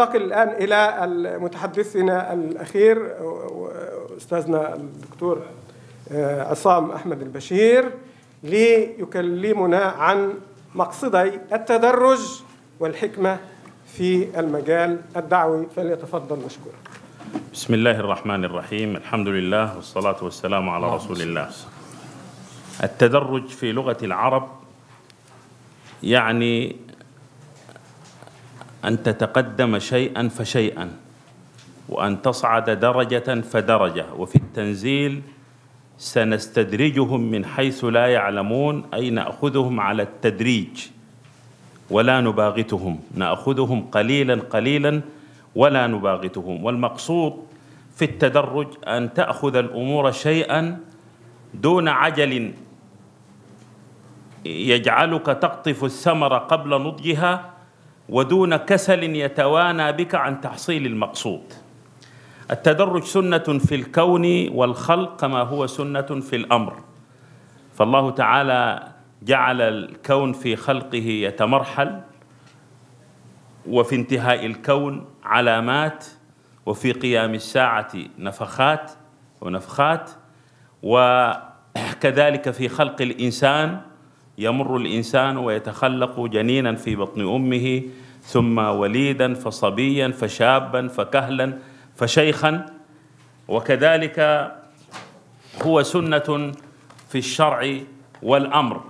ننتقل الآن إلى متحدثنا الأخير أستاذنا الدكتور آه، عصام أحمد البشير ليكلمنا عن مقصدي التدرج والحكمة في المجال الدعوي فليتفضل مشكور بسم الله الرحمن الرحيم الحمد لله والصلاة والسلام على رسول الله التدرج في لغة العرب يعني أن تتقدم شيئا فشيئا وأن تصعد درجة فدرجة وفي التنزيل سنستدرجهم من حيث لا يعلمون أي نأخذهم على التدريج ولا نباغتهم نأخذهم قليلا قليلا ولا نباغتهم والمقصود في التدرج أن تأخذ الأمور شيئا دون عجل يجعلك تقطف الثمرة قبل نضجها ودون كسل يتوانى بك عن تحصيل المقصود التدرج سنة في الكون والخلق كما هو سنة في الأمر فالله تعالى جعل الكون في خلقه يتمرحل وفي انتهاء الكون علامات وفي قيام الساعة نفخات ونفخات وكذلك في خلق الإنسان يمر الإنسان ويتخلق جنينا في بطن أمه ثم وليدا فصبيا فشابا فكهلا فشيخا وكذلك هو سنة في الشرع والأمر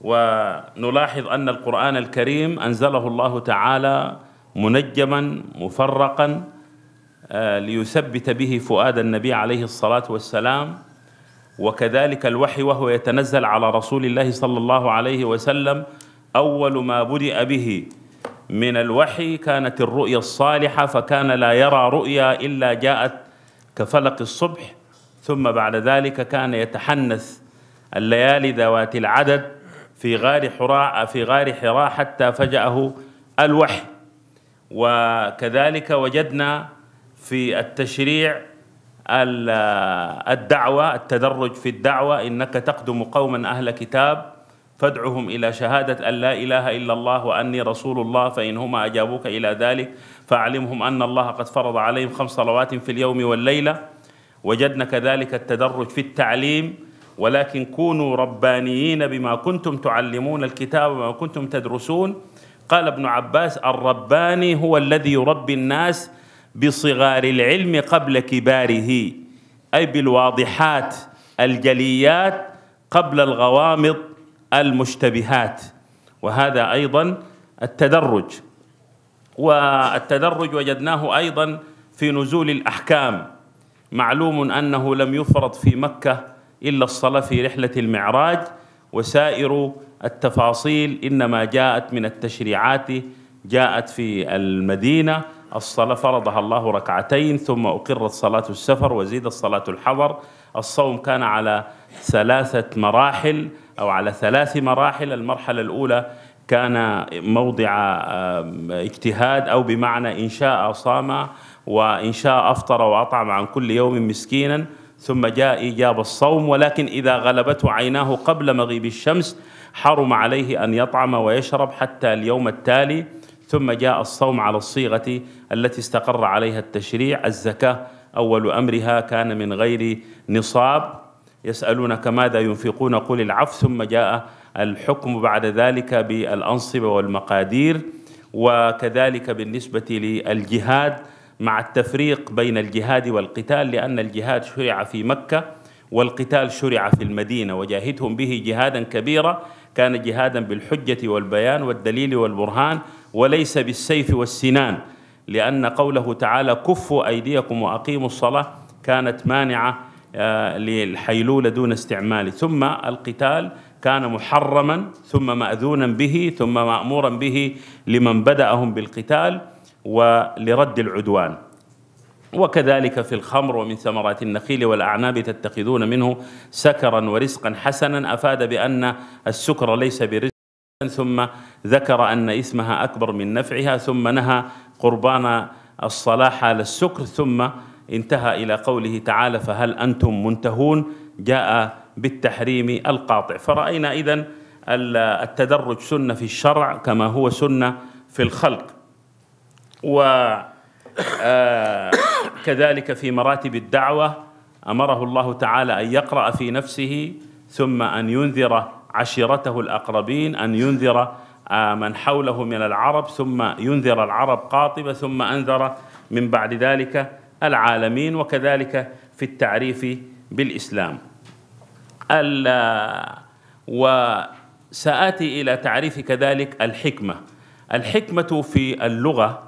ونلاحظ أن القرآن الكريم أنزله الله تعالى منجما مفرقا آه، ليثبت به فؤاد النبي عليه الصلاة والسلام وكذلك الوحي وهو يتنزل على رسول الله صلى الله عليه وسلم أول ما بدأ به من الوحي كانت الرؤيا الصالحة فكان لا يرى رؤيا إلا جاءت كفلق الصبح ثم بعد ذلك كان يتحنث الليالي ذوات العدد في غار حراء في غار حراء حتى فجأه الوحي وكذلك وجدنا في التشريع الدعوة التدرج في الدعوة إنك تقدم قوما أهل كتاب فادعهم إلى شهادة أن لا إله إلا الله وأني رسول الله فإنهما أجابوك إلى ذلك فأعلمهم أن الله قد فرض عليهم خمس صلوات في اليوم والليلة وجدنا كذلك التدرج في التعليم ولكن كونوا ربانيين بما كنتم تعلمون الكتاب وما كنتم تدرسون قال ابن عباس الرباني هو الذي يربي الناس بصغار العلم قبل كباره أي بالواضحات الجليات قبل الغوامض المشتبهات وهذا أيضا التدرج والتدرج وجدناه أيضا في نزول الأحكام معلوم أنه لم يفرض في مكة إلا الصلاة في رحلة المعراج وسائر التفاصيل إنما جاءت من التشريعات جاءت في المدينة الصلاة فرضها الله ركعتين ثم أقرت صلاة السفر وزيد الصلاة الحضر الصوم كان على ثلاثة مراحل أو على ثلاث مراحل المرحلة الأولى كان موضع اجتهاد أو بمعنى إن شاء صام وإن شاء أفطر وأطعم عن كل يوم مسكينا ثم جاء إيجاب الصوم ولكن إذا غلبته عيناه قبل مغيب الشمس حرم عليه أن يطعم ويشرب حتى اليوم التالي ثم جاء الصوم على الصيغة التي استقر عليها التشريع الزكاة أول أمرها كان من غير نصاب يسألونك ماذا ينفقون قل العفو ثم جاء الحكم بعد ذلك بالأنصبة والمقادير وكذلك بالنسبة للجهاد مع التفريق بين الجهاد والقتال لأن الجهاد شرع في مكة والقتال شرع في المدينة وجاهدهم به جهادا كبيرا كان جهادا بالحجة والبيان والدليل والبرهان وليس بالسيف والسنان لأن قوله تعالى كفوا أيديكم وأقيموا الصلاة كانت مانعة آه، للحيلولة دون استعماله ثم القتال كان محرما ثم مأذونا به ثم مأمورا به لمن بدأهم بالقتال ولرد العدوان وكذلك في الخمر ومن ثمرات النخيل والأعناب تتخذون منه سكرا ورزقا حسنا أفاد بأن السكر ليس برزق ثم ذكر أن إثمها أكبر من نفعها ثم نهى قربان الصلاح على السكر ثم انتهى إلى قوله تعالى فهل أنتم منتهون جاء بالتحريم القاطع فرأينا إذا التدرج سنة في الشرع كما هو سنة في الخلق وكذلك آه، في مراتب الدعوة أمره الله تعالى أن يقرأ في نفسه ثم أن ينذر عشيرته الأقربين أن ينذر آه، من حوله من العرب ثم ينذر العرب قاطبة ثم أنذر من بعد ذلك العالمين وكذلك في التعريف بالإسلام وسآتي إلى تعريف كذلك الحكمة الحكمة في اللغة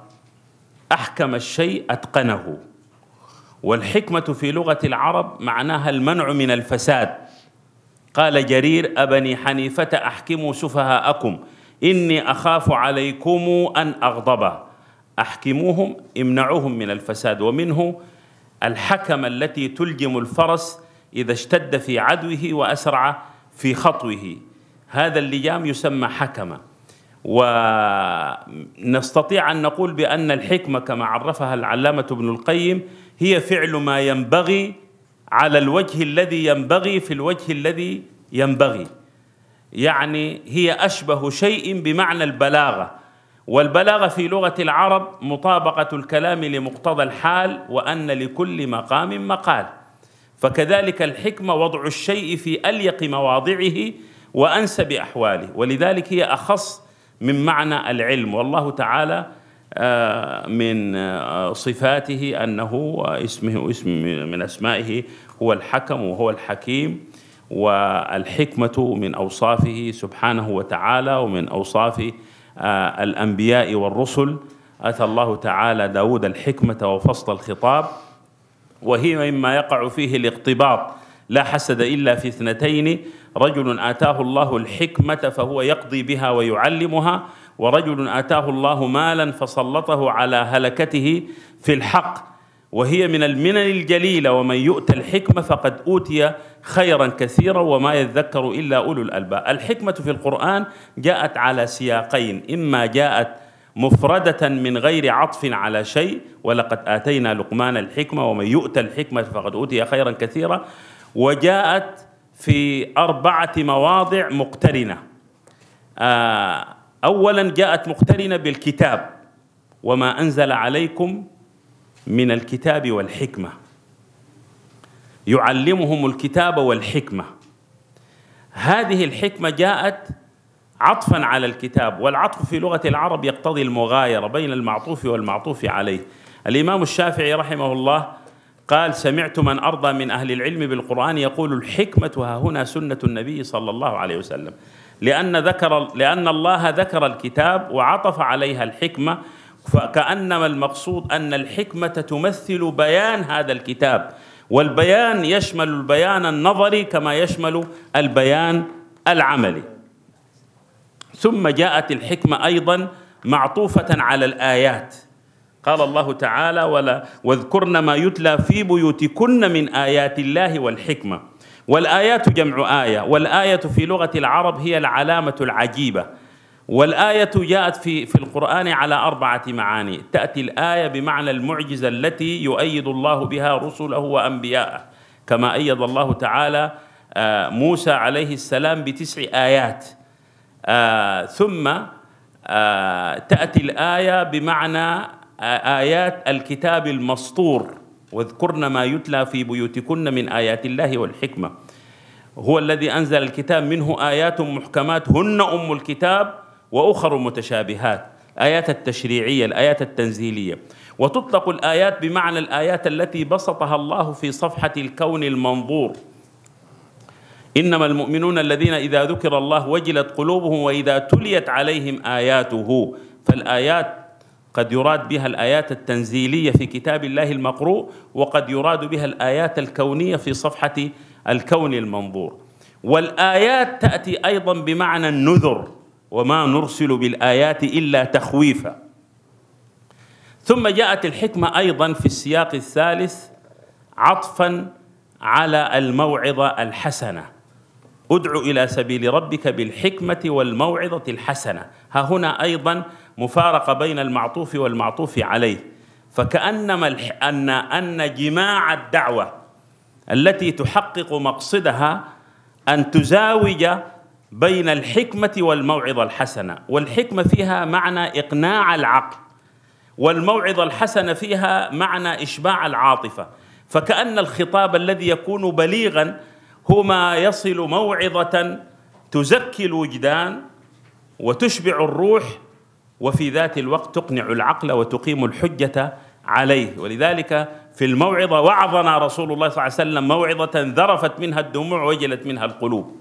أحكم الشيء أتقنه والحكمة في لغة العرب معناها المنع من الفساد قال جرير أبني حنيفة أحكموا سفهاءكم إني أخاف عليكم أن أغضبه أحكموهم امنعوهم من الفساد ومنه الحكمة التي تلجم الفرس إذا اشتد في عدوه وأسرع في خطوه هذا اللجام يسمى حكمة ونستطيع أن نقول بأن الحكمة كما عرفها العلامة ابن القيم هي فعل ما ينبغي على الوجه الذي ينبغي في الوجه الذي ينبغي يعني هي أشبه شيء بمعنى البلاغة والبلاغه في لغه العرب مطابقه الكلام لمقتضى الحال وان لكل مقام مقال فكذلك الحكمه وضع الشيء في اليق مواضعه وانسب احواله ولذلك هي اخص من معنى العلم والله تعالى آه، من آه، صفاته انه اسمه اسم من اسمائه هو الحكم وهو الحكيم والحكمه من اوصافه سبحانه وتعالى ومن اوصاف آه، الأنبياء والرسل أتى الله تعالى داود الحكمة وفصل الخطاب وهي مما يقع فيه الاقتباط لا حسد إلا في اثنتين رجل آتاه الله الحكمة فهو يقضي بها ويعلمها ورجل آتاه الله مالا فسلطه على هلكته في الحق وهي من المنن الجليلة ومن يؤت الحكمة فقد أوتي خيرا كثيرا وما يذكر إلا أولو الألباب الحكمة في القرآن جاءت على سياقين إما جاءت مفردة من غير عطف على شيء ولقد آتينا لقمان الحكمة ومن يؤت الحكمة فقد أوتي خيرا كثيرا وجاءت في أربعة مواضع مقترنة آه، أولا جاءت مقترنة بالكتاب وما أنزل عليكم من الكتاب والحكمة يعلمهم الكتاب والحكمة هذه الحكمة جاءت عطفا على الكتاب والعطف في لغة العرب يقتضي المغايرة بين المعطوف والمعطوف عليه الإمام الشافعي رحمه الله قال سمعت من أرضى من أهل العلم بالقرآن يقول الحكمة ها هنا سنة النبي صلى الله عليه وسلم لأن ذكر لأن الله ذكر الكتاب وعطف عليها الحكمة فكأنما المقصود أن الحكمة تمثل بيان هذا الكتاب والبيان يشمل البيان النظري كما يشمل البيان العملي ثم جاءت الحكمة أيضا معطوفة على الآيات قال الله تعالى ولا واذكرن ما يتلى في بيوتكن من آيات الله والحكمة والآيات جمع آية والآية في لغة العرب هي العلامة العجيبة والآية جاءت في في القرآن على أربعة معاني، تأتي الآية بمعنى المعجزة التي يؤيد الله بها رسله وأنبياءه، كما أيد الله تعالى آه، موسى عليه السلام بتسع آيات. آه، ثم آه، تأتي الآية بمعنى آيات الكتاب المسطور، واذكرن ما يتلى في بيوتكن من آيات الله والحكمة. هو الذي أنزل الكتاب منه آيات محكمات هن أم الكتاب وأخر متشابهات آيات التشريعية الآيات التنزيلية وتطلق الآيات بمعنى الآيات التي بسطها الله في صفحة الكون المنظور إنما المؤمنون الذين إذا ذكر الله وجلت قلوبهم وإذا تليت عليهم آياته فالآيات قد يراد بها الآيات التنزيلية في كتاب الله المقروء وقد يراد بها الآيات الكونية في صفحة الكون المنظور والآيات تأتي أيضا بمعنى النذر وما نرسل بالآيات إلا تخويفا ثم جاءت الحكمة أيضا في السياق الثالث عطفا على الموعظة الحسنة ادع إلى سبيل ربك بالحكمة والموعظة الحسنة ها هنا أيضا مفارقة بين المعطوف والمعطوف عليه فكأنما أن أن جماع الدعوة التي تحقق مقصدها أن تزاوج بين الحكمة والموعظة الحسنة والحكمة فيها معنى إقناع العقل والموعظة الحسنة فيها معنى إشباع العاطفة فكأن الخطاب الذي يكون بليغا هو ما يصل موعظة تزكي الوجدان وتشبع الروح وفي ذات الوقت تقنع العقل وتقيم الحجة عليه ولذلك في الموعظة وعظنا رسول الله صلى الله عليه وسلم موعظة ذرفت منها الدموع وجلت منها القلوب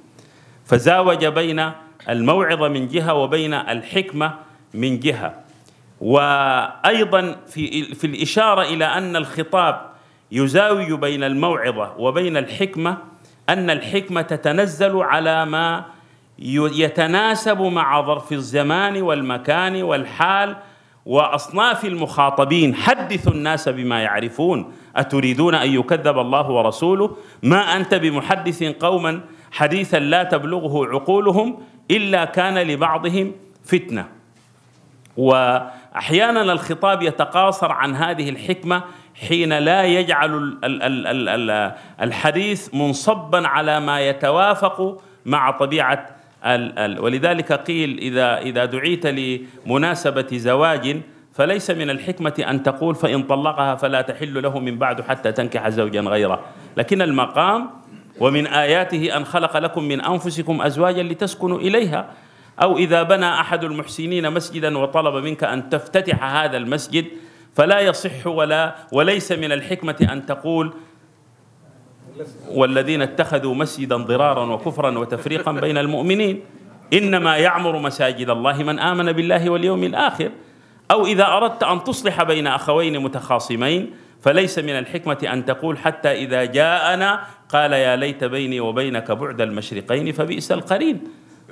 فزاوج بين الموعظة من جهة وبين الحكمة من جهة وأيضا في, في الإشارة إلى أن الخطاب يزاوج بين الموعظة وبين الحكمة أن الحكمة تتنزل على ما يتناسب مع ظرف الزمان والمكان والحال واصناف المخاطبين حدثوا الناس بما يعرفون اتريدون ان يكذب الله ورسوله ما انت بمحدث قوما حديثا لا تبلغه عقولهم إلا كان لبعضهم فتنة وأحيانا الخطاب يتقاصر عن هذه الحكمة حين لا يجعل الحديث منصبا على ما يتوافق مع طبيعة ولذلك قيل إذا إذا دعيت لمناسبة زواج فليس من الحكمة أن تقول فإن طلقها فلا تحل له من بعد حتى تنكح زوجا غيره لكن المقام ومن آياته أن خلق لكم من أنفسكم أزواجا لتسكنوا إليها أو إذا بنى أحد المحسنين مسجدا وطلب منك أن تفتتح هذا المسجد فلا يصح ولا وليس من الحكمة أن تقول والذين اتخذوا مسجدا ضرارا وكفرا وتفريقا بين المؤمنين إنما يعمر مساجد الله من آمن بالله واليوم الآخر أو إذا أردت أن تصلح بين أخوين متخاصمين فليس من الحكمة أن تقول حتى إذا جاءنا قال يا ليت بيني وبينك بعد المشرقين فبئس القرين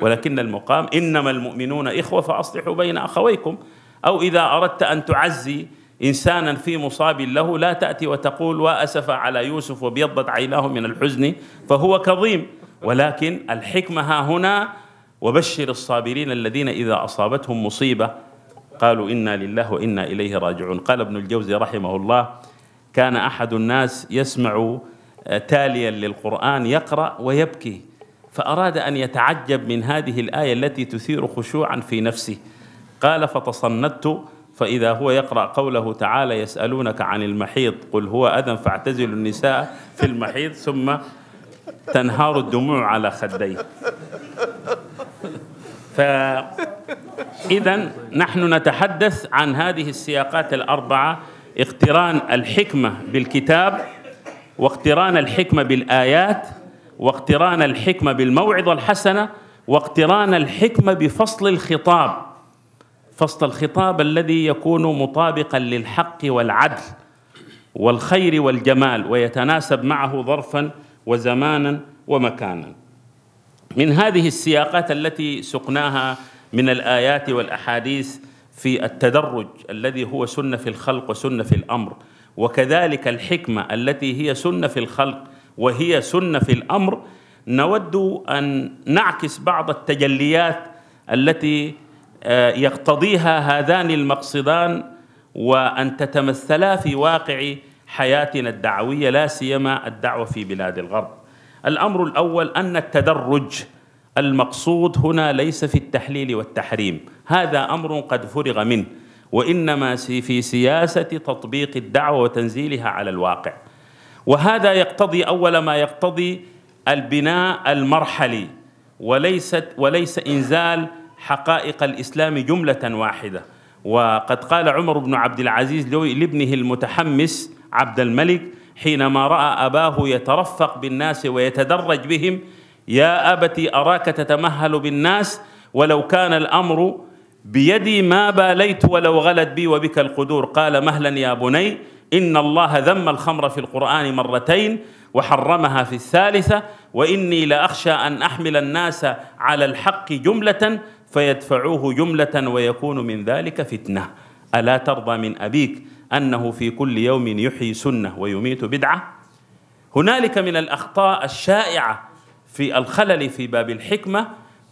ولكن المقام إنما المؤمنون إخوة فأصلحوا بين أخويكم أو إذا أردت أن تعزي إنسانا في مصاب له لا تأتي وتقول وأسف على يوسف وبيضت عيناه من الحزن فهو كظيم ولكن الحكمة ها هنا وبشر الصابرين الذين إذا أصابتهم مصيبة قالوا إنا لله وإنا إليه راجعون قال ابن الجوزي رحمه الله كان احد الناس يسمع آه، تاليا للقران يقرا ويبكي فاراد ان يتعجب من هذه الايه التي تثير خشوعا في نفسه قال فتصندت فإذا هو يقرأ قوله تعالى يسألونك عن المحيض قل هو أذى فاعتزلوا النساء في المحيض ثم تنهار الدموع على خديه فإذا نحن نتحدث عن هذه السياقات الأربعة اقتران الحكمة بالكتاب واقتران الحكمة بالآيات واقتران الحكمة بالموعظة الحسنة واقتران الحكمة بفصل الخطاب فصل الخطاب الذي يكون مطابقا للحق والعدل والخير والجمال ويتناسب معه ظرفا وزمانا ومكانا من هذه السياقات التي سقناها من الآيات والأحاديث في التدرج الذي هو سنه في الخلق وسنه في الامر وكذلك الحكمه التي هي سنه في الخلق وهي سنه في الامر نود ان نعكس بعض التجليات التي آه، يقتضيها هذان المقصدان وان تتمثلا في واقع حياتنا الدعويه لا سيما الدعوه في بلاد الغرب. الامر الاول ان التدرج المقصود هنا ليس في التحليل والتحريم هذا أمر قد فرغ منه وإنما في سياسة تطبيق الدعوة وتنزيلها على الواقع وهذا يقتضي أول ما يقتضي البناء المرحلي وليست وليس إنزال حقائق الإسلام جملة واحدة وقد قال عمر بن عبد العزيز لابنه المتحمس عبد الملك حينما رأى أباه يترفق بالناس ويتدرج بهم يا ابتي أراك تتمهل بالناس ولو كان الأمر بيدي ما باليت ولو غلت بي وبك القدور قال مهلا يا بني إن الله ذم الخمر في القرآن مرتين وحرمها في الثالثة وإني لأخشى أن أحمل الناس على الحق جملة فيدفعوه جملة ويكون من ذلك فتنة ألا ترضى من أبيك أنه في كل يوم يحيي سنة ويميت بدعة هنالك من الأخطاء الشائعة في الخلل في باب الحكمة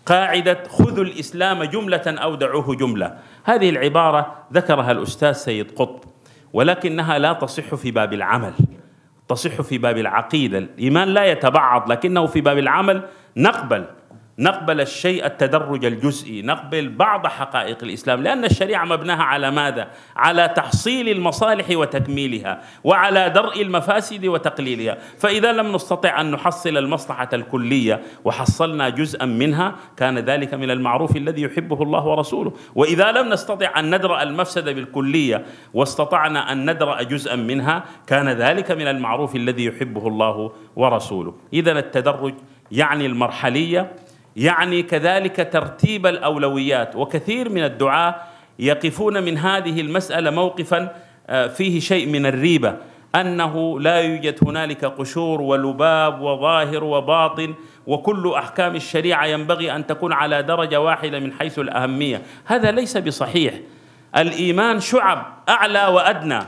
قاعدة خذوا الإسلام جملة أو دعوه جملة هذه العبارة ذكرها الأستاذ سيد قطب ولكنها لا تصح في باب العمل تصح في باب العقيدة الإيمان لا يتبعض لكنه في باب العمل نقبل نقبل الشيء التدرج الجزئي نقبل بعض حقائق الإسلام لأن الشريعة مبناها على ماذا؟ على تحصيل المصالح وتكميلها وعلى درء المفاسد وتقليلها فإذا لم نستطع أن نحصل المصلحة الكلية وحصلنا جزءا منها كان ذلك من المعروف الذي يحبه الله ورسوله وإذا لم نستطع أن ندرأ المفسدة بالكلية واستطعنا أن ندرأ جزءا منها كان ذلك من المعروف الذي يحبه الله ورسوله إذا التدرج يعني المرحليه يعني كذلك ترتيب الاولويات وكثير من الدعاه يقفون من هذه المساله موقفا آه، فيه شيء من الريبه انه لا يوجد هنالك قشور ولباب وظاهر وباطن وكل احكام الشريعه ينبغي ان تكون على درجه واحده من حيث الاهميه هذا ليس بصحيح الايمان شعب اعلى وادنى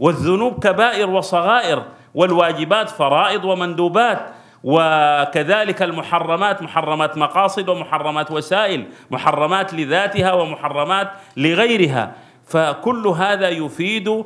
والذنوب كبائر وصغائر والواجبات فرائض ومندوبات وكذلك المحرمات محرمات مقاصد ومحرمات وسائل محرمات لذاتها ومحرمات لغيرها فكل هذا يفيد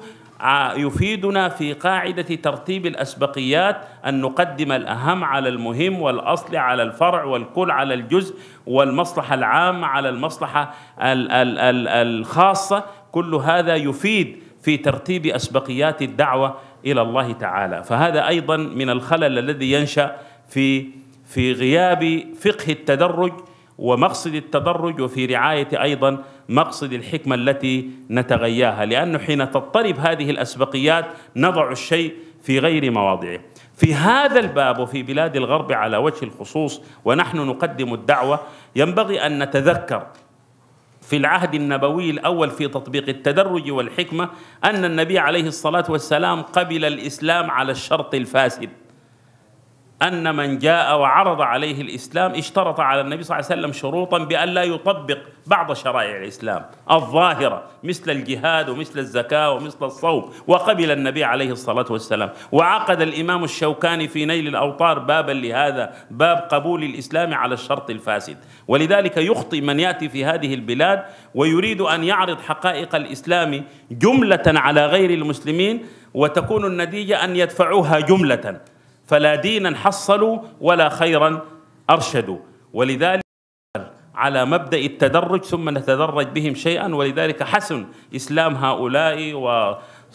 يفيدنا في قاعدة ترتيب الأسبقيات أن نقدم الأهم على المهم والأصل على الفرع والكل على الجزء والمصلحة العامة على المصلحة ال ال الخاصة كل هذا يفيد في ترتيب أسبقيات الدعوة الى الله تعالى فهذا ايضا من الخلل الذي ينشا في في غياب فقه التدرج ومقصد التدرج وفي رعايه ايضا مقصد الحكمه التي نتغياها لانه حين تضطرب هذه الاسبقيات نضع الشيء في غير مواضعه. في هذا الباب وفي بلاد الغرب على وجه الخصوص ونحن نقدم الدعوه ينبغي ان نتذكر في العهد النبوي الأول في تطبيق التدرج والحكمة أن النبي عليه الصلاة والسلام قبل الإسلام على الشرط الفاسد أن من جاء وعرض عليه الإسلام اشترط على النبي صلى الله عليه وسلم شروطا بأن لا يطبق بعض شرائع الإسلام الظاهرة مثل الجهاد ومثل الزكاة ومثل الصوم وقبل النبي عليه الصلاة والسلام وعقد الإمام الشوكاني في نيل الأوطار بابا لهذا باب قبول الإسلام على الشرط الفاسد ولذلك يخطي من يأتي في هذه البلاد ويريد أن يعرض حقائق الإسلام جملة على غير المسلمين وتكون النتيجة أن يدفعوها جملة فلا دينا حصلوا ولا خيرا أرشدوا ولذلك على مبدأ التدرج ثم نتدرج بهم شيئا ولذلك حسن إسلام هؤلاء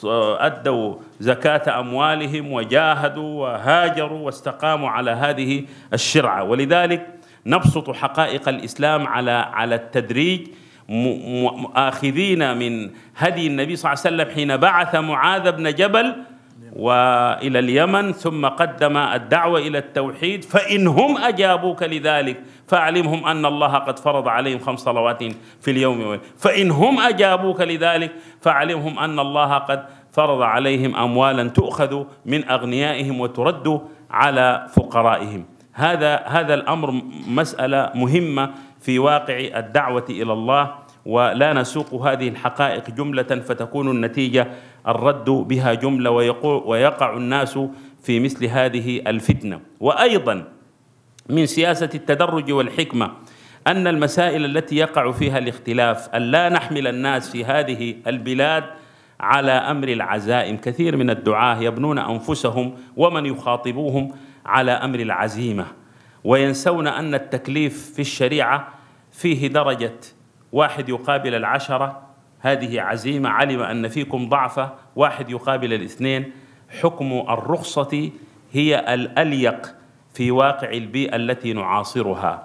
وأدوا زكاة أموالهم وجاهدوا وهاجروا واستقاموا على هذه الشرعة ولذلك نبسط حقائق الإسلام على على التدريج آخذين من هدي النبي صلى الله عليه وسلم حين بعث معاذ بن جبل والى اليمن ثم قدم الدعوه الى التوحيد فان هم اجابوك لذلك فاعلمهم ان الله قد فرض عليهم خمس صلوات في اليوم فان هم اجابوك لذلك فاعلمهم ان الله قد فرض عليهم اموالا تؤخذ من اغنيائهم وترد على فقرائهم هذا هذا الامر مساله مهمه في واقع الدعوه الى الله ولا نسوق هذه الحقائق جمله فتكون النتيجه الرد بها جملة ويقع الناس في مثل هذه الفتنة وأيضا من سياسة التدرج والحكمة أن المسائل التي يقع فيها الاختلاف أن لا نحمل الناس في هذه البلاد على أمر العزائم كثير من الدعاة يبنون أنفسهم ومن يخاطبوهم على أمر العزيمة وينسون أن التكليف في الشريعة فيه درجة واحد يقابل العشرة هذه عزيمة علم أن فيكم ضعفة واحد يقابل الاثنين حكم الرخصة هي الأليق في واقع البيئة التي نعاصرها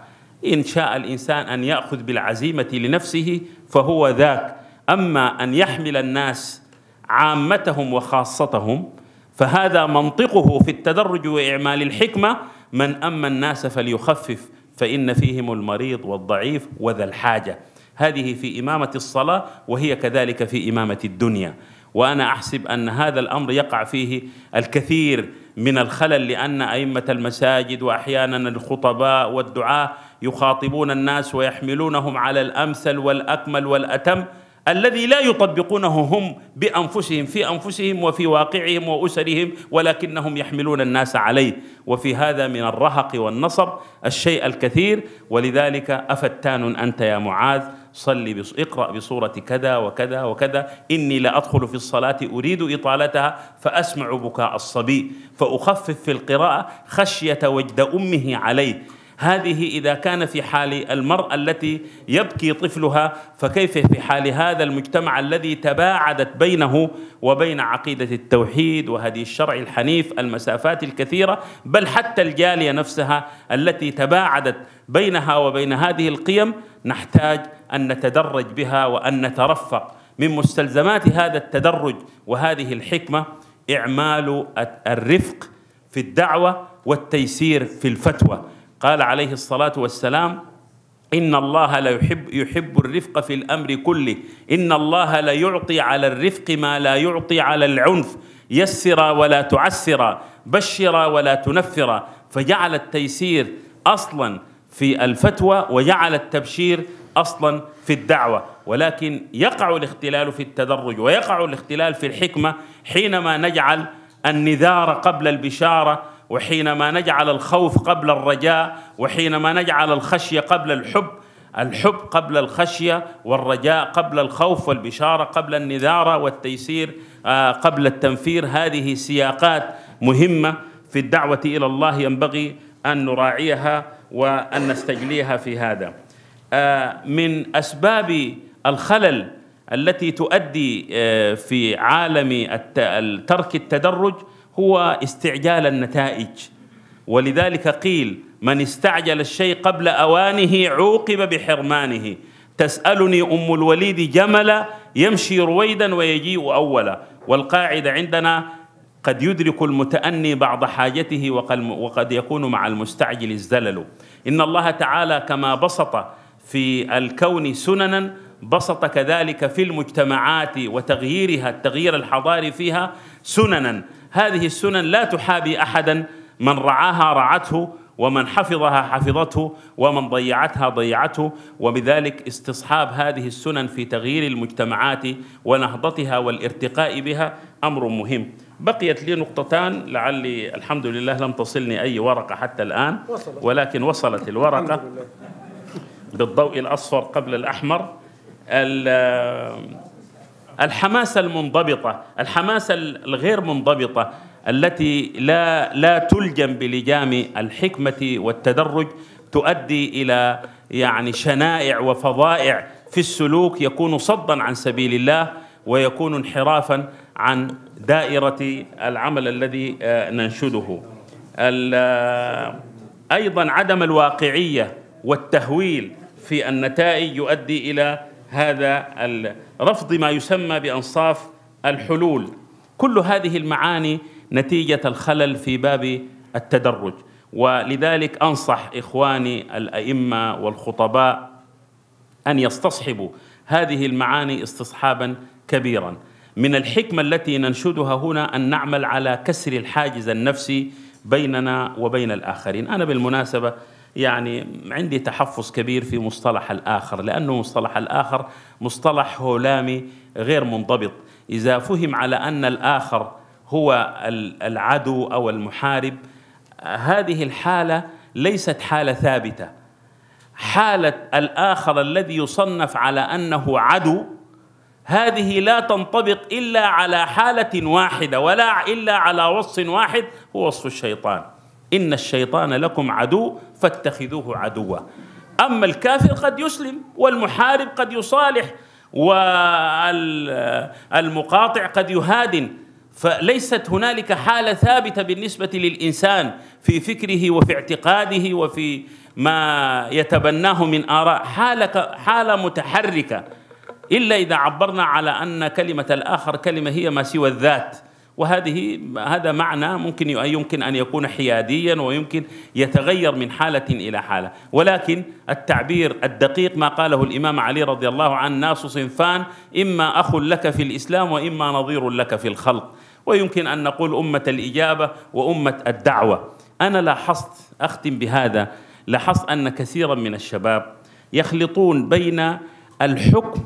إن شاء الإنسان أن يأخذ بالعزيمة لنفسه فهو ذاك أما أن يحمل الناس عامتهم وخاصتهم فهذا منطقه في التدرج وإعمال الحكمة من أما الناس فليخفف فإن فيهم المريض والضعيف وذا الحاجة هذه في إمامة الصلاة وهي كذلك في إمامة الدنيا وأنا أحسب أن هذا الأمر يقع فيه الكثير من الخلل لأن أئمة المساجد وأحيانا الخطباء والدعاة يخاطبون الناس ويحملونهم على الأمثل والأكمل والأتم الذي لا يطبقونه هم بانفسهم في انفسهم وفي واقعهم واسرهم ولكنهم يحملون الناس عليه وفي هذا من الرهق والنصب الشيء الكثير ولذلك افتان انت يا معاذ صلي بص... اقرأ بصورة كذا وكذا وكذا إني لأدخل في الصلاة أريد إطالتها فأسمع بكاء الصبي فأخفف في القراءة خشية وجد أمه عليه هذه إذا كان في حال المرأة التي يبكي طفلها فكيف في حال هذا المجتمع الذي تباعدت بينه وبين عقيدة التوحيد وهذه الشرع الحنيف المسافات الكثيرة بل حتى الجالية نفسها التي تباعدت بينها وبين هذه القيم نحتاج أن نتدرج بها وأن نترفق من مستلزمات هذا التدرج وهذه الحكمة إعمال الرفق في الدعوة والتيسير في الفتوى قال عليه الصلاة والسلام إن الله لا يحب, يحب الرفق في الأمر كله إن الله لا يعطي على الرفق ما لا يعطي على العنف يسرا ولا تعسرا بشرا ولا تنفرا فجعل التيسير أصلا في الفتوى وجعل التبشير أصلا في الدعوة ولكن يقع الاختلال في التدرج ويقع الاختلال في الحكمة حينما نجعل النذار قبل البشارة وحينما نجعل الخوف قبل الرجاء وحينما نجعل الخشيه قبل الحب الحب قبل الخشيه والرجاء قبل الخوف والبشاره قبل النذاره والتيسير آه، قبل التنفير هذه سياقات مهمه في الدعوه الى الله ينبغي ان نراعيها وان نستجليها في هذا آه، من اسباب الخلل التي تؤدي آه، في عالم ترك التدرج هو استعجال النتائج ولذلك قيل من استعجل الشيء قبل أوانه عوقب بحرمانه تسألني أم الوليد جملا يمشي رويدا ويجيء أولا والقاعدة عندنا قد يدرك المتأني بعض حاجته وقد يكون مع المستعجل الزلل إن الله تعالى كما بسط في الكون سننا بسط كذلك في المجتمعات وتغييرها التغيير الحضاري فيها سننا هذه السنن لا تحابي احدا من رعاها رعته ومن حفظها حفظته ومن ضيعتها ضيعته وبذلك استصحاب هذه السنن في تغيير المجتمعات ونهضتها والارتقاء بها امر مهم بقيت لي نقطتان لعلي الحمد لله لم تصلني اي ورقه حتى الان ولكن وصلت الورقه بالضوء الاصفر قبل الاحمر الحماسه المنضبطه الحماسه الغير منضبطه التي لا لا تلجم بلجام الحكمه والتدرج تؤدي الى يعني شنائع وفظائع في السلوك يكون صدا عن سبيل الله ويكون انحرافا عن دائره العمل الذي آه، ننشده. آه، ايضا عدم الواقعيه والتهويل في النتائج يؤدي الى هذا رفض ما يسمى بأنصاف الحلول كل هذه المعاني نتيجة الخلل في باب التدرج ولذلك أنصح إخواني الأئمة والخطباء أن يستصحبوا هذه المعاني استصحابا كبيرا من الحكمة التي ننشدها هنا أن نعمل على كسر الحاجز النفسي بيننا وبين الآخرين أنا بالمناسبة يعني عندي تحفظ كبير في مصطلح الآخر لأنه مصطلح الآخر مصطلح هولامي غير منضبط إذا فهم على أن الآخر هو العدو أو المحارب هذه الحالة ليست حالة ثابتة حالة الآخر الذي يصنف على أنه عدو هذه لا تنطبق إلا على حالة واحدة ولا إلا على وصف واحد هو وصف الشيطان إن الشيطان لكم عدو فاتخذوه عدوا أما الكافر قد يسلم والمحارب قد يصالح والمقاطع قد يهادن فليست هنالك حاله ثابته بالنسبه للانسان في فكره وفي اعتقاده وفي ما يتبناه من اراء حاله حاله متحركه الا اذا عبرنا على ان كلمه الاخر كلمه هي ما سوى الذات وهذه هذا معنى ممكن يمكن ان يكون حياديا ويمكن يتغير من حاله الى حاله، ولكن التعبير الدقيق ما قاله الامام علي رضي الله عنه ناس صنفان اما اخ لك في الاسلام واما نظير لك في الخلق، ويمكن ان نقول امه الاجابه وامه الدعوه. انا لاحظت اختم بهذا لاحظت ان كثيرا من الشباب يخلطون بين الحكم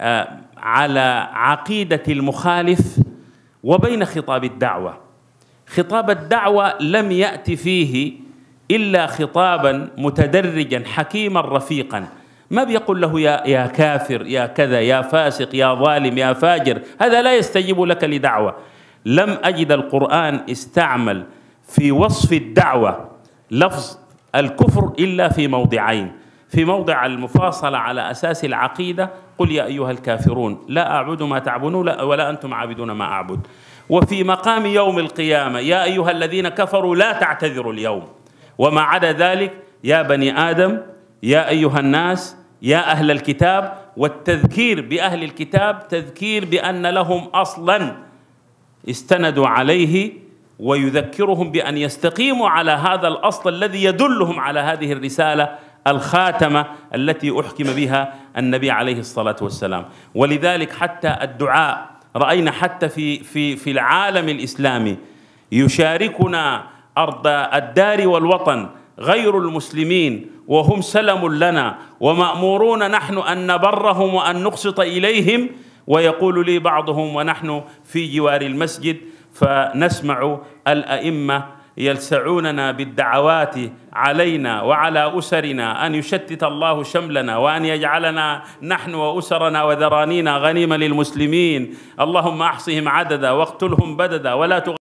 آه، على عقيده المخالف وبين خطاب الدعوة خطاب الدعوة لم يأتي فيه إلا خطابا متدرجا حكيما رفيقا ما بيقول له يا يا كافر يا كذا يا فاسق يا ظالم يا فاجر هذا لا يستجيب لك لدعوة لم أجد القرآن استعمل في وصف الدعوة لفظ الكفر إلا في موضعين في موضع المفاصلة على أساس العقيدة قل يا أيها الكافرون لا أعبد ما تعبدون ولا أنتم عابدون ما أعبد وفي مقام يوم القيامة يا أيها الذين كفروا لا تعتذروا اليوم وما عدا ذلك يا بني آدم يا أيها الناس يا أهل الكتاب والتذكير بأهل الكتاب تذكير بأن لهم أصلا استندوا عليه ويذكرهم بأن يستقيموا على هذا الأصل الذي يدلهم على هذه الرسالة الخاتمة التي أحكم بها النبي عليه الصلاة والسلام ولذلك حتى الدعاء رأينا حتى في, في, في العالم الإسلامي يشاركنا أرض الدار والوطن غير المسلمين وهم سلم لنا ومأمورون نحن أن نبرهم وأن نقسط إليهم ويقول لي بعضهم ونحن في جوار المسجد فنسمع الأئمة يلسعوننا بالدعوات علينا وعلى اسرنا ان يشتت الله شملنا وان يجعلنا نحن واسرنا وذرانينا غنيمه للمسلمين اللهم احصهم عددا واقتلهم بددا ولا